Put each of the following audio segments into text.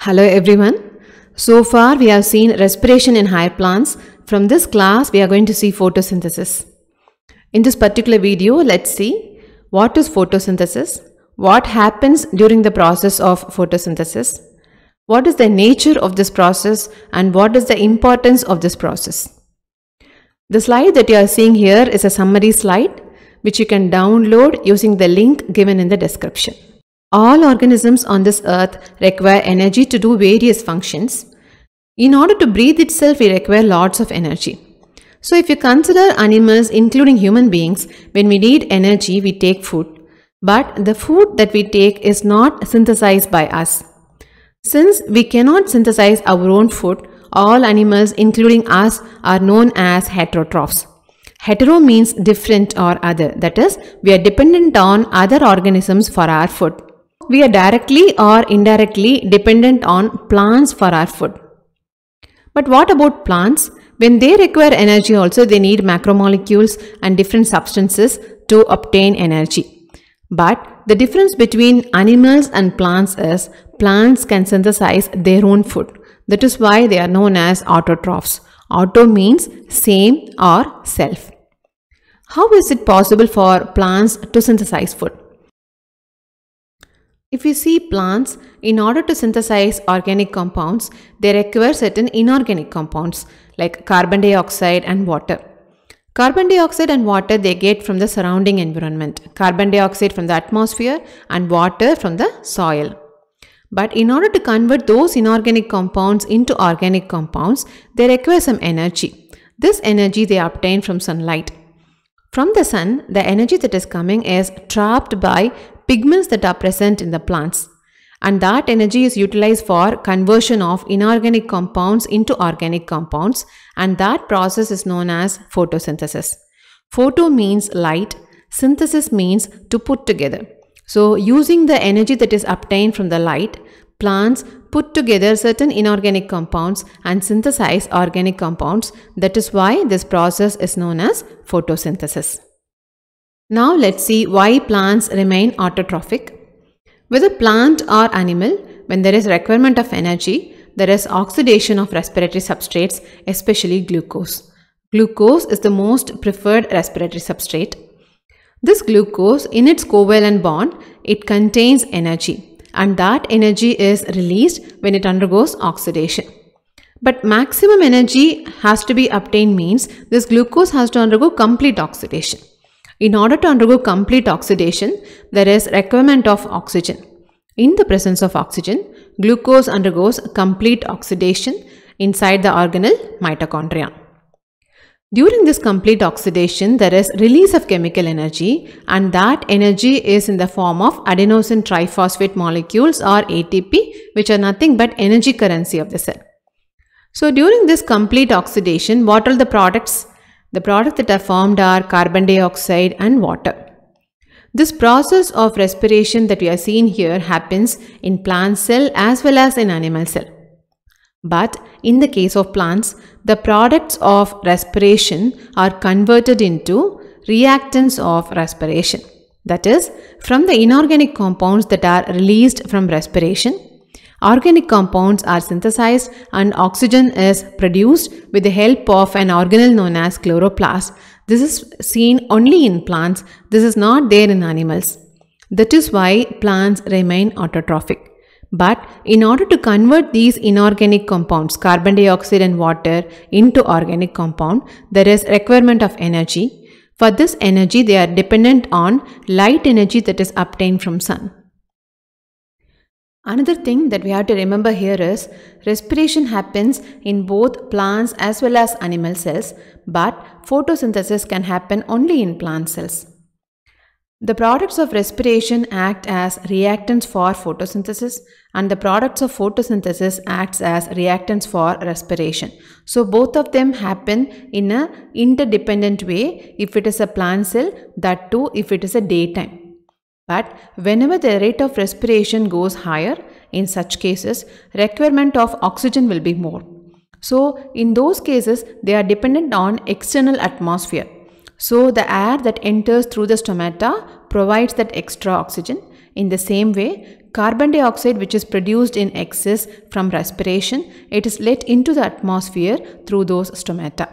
Hello everyone. So far we have seen respiration in higher plants. From this class we are going to see photosynthesis. In this particular video let's see what is photosynthesis, what happens during the process of photosynthesis, what is the nature of this process and what is the importance of this process. The slide that you are seeing here is a summary slide which you can download using the link given in the description. All organisms on this earth require energy to do various functions. In order to breathe itself, we require lots of energy. So if you consider animals including human beings, when we need energy, we take food. But the food that we take is not synthesized by us. Since we cannot synthesize our own food, all animals including us are known as heterotrophs. Hetero means different or other, that is, we are dependent on other organisms for our food we are directly or indirectly dependent on plants for our food. But what about plants? When they require energy also, they need macromolecules and different substances to obtain energy. But the difference between animals and plants is plants can synthesize their own food. That is why they are known as autotrophs. Auto means same or self. How is it possible for plants to synthesize food? If you see plants, in order to synthesize organic compounds, they require certain inorganic compounds like carbon dioxide and water. Carbon dioxide and water they get from the surrounding environment. Carbon dioxide from the atmosphere and water from the soil. But in order to convert those inorganic compounds into organic compounds, they require some energy. This energy they obtain from sunlight. From the sun, the energy that is coming is trapped by pigments that are present in the plants. And that energy is utilized for conversion of inorganic compounds into organic compounds. And that process is known as photosynthesis. Photo means light, synthesis means to put together. So, using the energy that is obtained from the light, plants put together certain inorganic compounds and synthesize organic compounds. That is why this process is known as photosynthesis. Now let's see why plants remain autotrophic. With a plant or animal, when there is requirement of energy, there is oxidation of respiratory substrates, especially glucose. Glucose is the most preferred respiratory substrate. This glucose in its covalent bond, it contains energy and that energy is released when it undergoes oxidation. But maximum energy has to be obtained means this glucose has to undergo complete oxidation. In order to undergo complete oxidation, there is requirement of oxygen. In the presence of oxygen, glucose undergoes complete oxidation inside the organelle mitochondria. During this complete oxidation, there is release of chemical energy and that energy is in the form of adenosine triphosphate molecules or ATP which are nothing but energy currency of the cell. So during this complete oxidation, what are the products the products that are formed are carbon dioxide and water. This process of respiration that we are seeing here happens in plant cell as well as in animal cell. But in the case of plants, the products of respiration are converted into reactants of respiration. That is, from the inorganic compounds that are released from respiration, Organic compounds are synthesized and oxygen is produced with the help of an organelle known as chloroplast. This is seen only in plants. This is not there in animals. That is why plants remain autotrophic. But in order to convert these inorganic compounds, carbon dioxide and water, into organic compound, there is requirement of energy. For this energy, they are dependent on light energy that is obtained from sun. Another thing that we have to remember here is respiration happens in both plants as well as animal cells, but photosynthesis can happen only in plant cells. The products of respiration act as reactants for photosynthesis and the products of photosynthesis acts as reactants for respiration. So both of them happen in a interdependent way if it is a plant cell that too if it is a daytime. But whenever the rate of respiration goes higher, in such cases, requirement of oxygen will be more. So in those cases, they are dependent on external atmosphere. So the air that enters through the stomata provides that extra oxygen. In the same way, carbon dioxide which is produced in excess from respiration, it is let into the atmosphere through those stomata.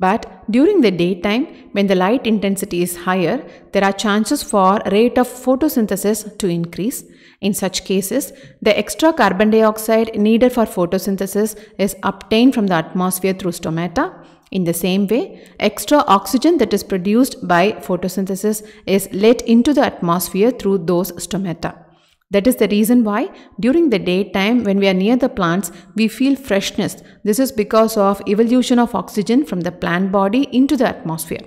But during the daytime, when the light intensity is higher, there are chances for rate of photosynthesis to increase. In such cases, the extra carbon dioxide needed for photosynthesis is obtained from the atmosphere through stomata. In the same way, extra oxygen that is produced by photosynthesis is let into the atmosphere through those stomata. That is the reason why during the daytime when we are near the plants, we feel freshness. This is because of evolution of oxygen from the plant body into the atmosphere.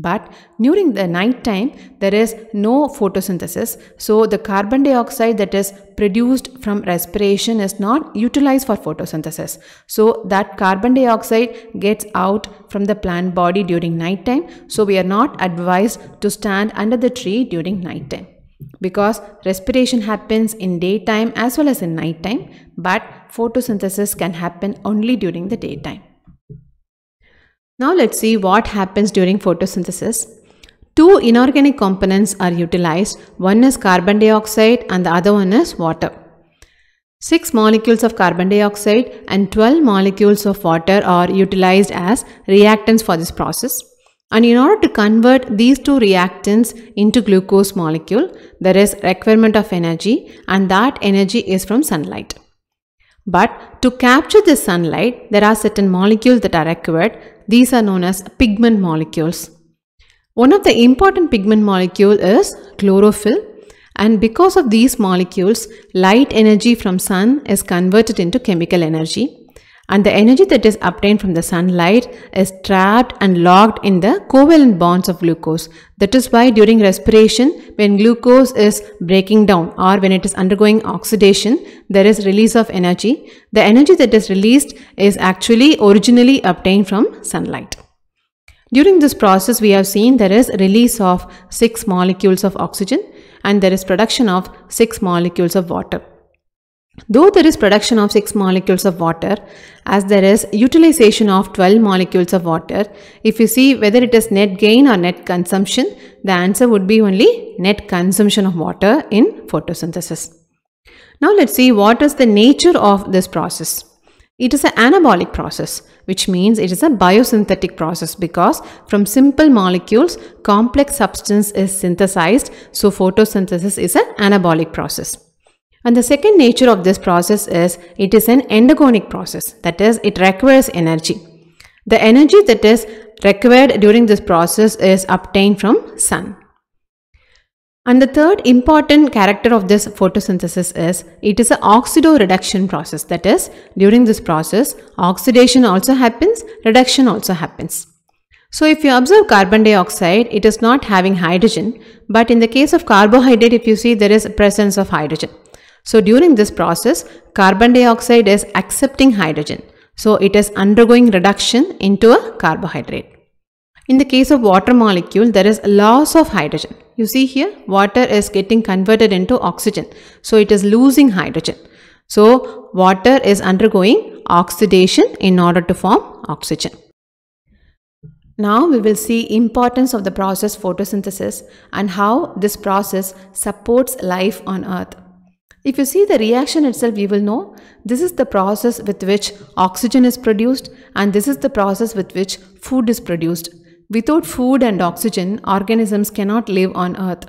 But during the night time, there is no photosynthesis. So the carbon dioxide that is produced from respiration is not utilized for photosynthesis. So that carbon dioxide gets out from the plant body during night time. So we are not advised to stand under the tree during night time because respiration happens in daytime as well as in nighttime but photosynthesis can happen only during the daytime. Now let's see what happens during photosynthesis. Two inorganic components are utilized. One is carbon dioxide and the other one is water. 6 molecules of carbon dioxide and 12 molecules of water are utilized as reactants for this process. And in order to convert these two reactants into glucose molecule, there is requirement of energy and that energy is from sunlight. But to capture the sunlight, there are certain molecules that are required. These are known as pigment molecules. One of the important pigment molecule is chlorophyll and because of these molecules, light energy from sun is converted into chemical energy and the energy that is obtained from the sunlight is trapped and locked in the covalent bonds of glucose. That is why during respiration, when glucose is breaking down or when it is undergoing oxidation, there is release of energy. The energy that is released is actually originally obtained from sunlight. During this process, we have seen there is release of 6 molecules of oxygen and there is production of 6 molecules of water. Though there is production of 6 molecules of water, as there is utilization of 12 molecules of water, if you see whether it is net gain or net consumption, the answer would be only net consumption of water in photosynthesis. Now let's see what is the nature of this process. It is an anabolic process, which means it is a biosynthetic process because from simple molecules, complex substance is synthesized. So photosynthesis is an anabolic process. And the second nature of this process is it is an endogonic process, that is, it requires energy. The energy that is required during this process is obtained from sun. And the third important character of this photosynthesis is it is an oxidoreduction process. That is, during this process, oxidation also happens, reduction also happens. So if you observe carbon dioxide, it is not having hydrogen, but in the case of carbohydrate, if you see there is presence of hydrogen. So during this process, carbon dioxide is accepting hydrogen. So it is undergoing reduction into a carbohydrate. In the case of water molecule, there is loss of hydrogen. You see here, water is getting converted into oxygen. So it is losing hydrogen. So water is undergoing oxidation in order to form oxygen. Now we will see importance of the process photosynthesis and how this process supports life on earth. If you see the reaction itself, you will know this is the process with which oxygen is produced and this is the process with which food is produced. Without food and oxygen, organisms cannot live on earth.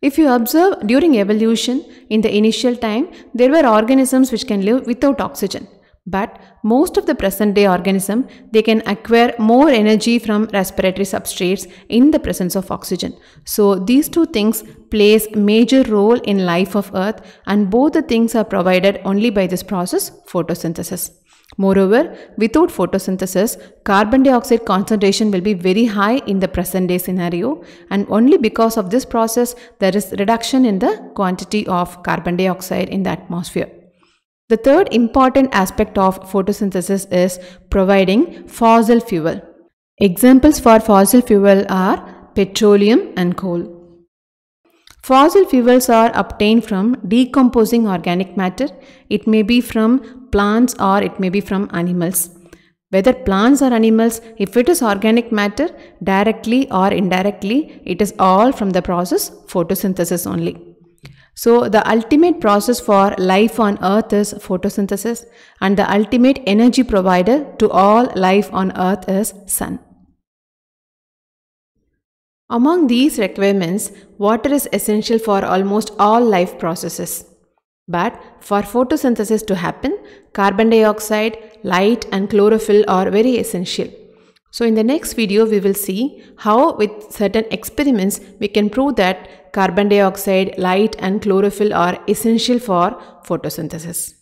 If you observe during evolution, in the initial time, there were organisms which can live without oxygen. But most of the present day organism, they can acquire more energy from respiratory substrates in the presence of oxygen. So these two things plays major role in life of earth and both the things are provided only by this process photosynthesis. Moreover, without photosynthesis, carbon dioxide concentration will be very high in the present day scenario and only because of this process there is reduction in the quantity of carbon dioxide in the atmosphere. The third important aspect of photosynthesis is providing fossil fuel. Examples for fossil fuel are petroleum and coal. Fossil fuels are obtained from decomposing organic matter. It may be from plants or it may be from animals. Whether plants or animals, if it is organic matter, directly or indirectly, it is all from the process photosynthesis only. So the ultimate process for life on earth is photosynthesis and the ultimate energy provider to all life on earth is sun. Among these requirements, water is essential for almost all life processes. But for photosynthesis to happen, carbon dioxide, light and chlorophyll are very essential. So in the next video, we will see how with certain experiments, we can prove that carbon dioxide, light and chlorophyll are essential for photosynthesis.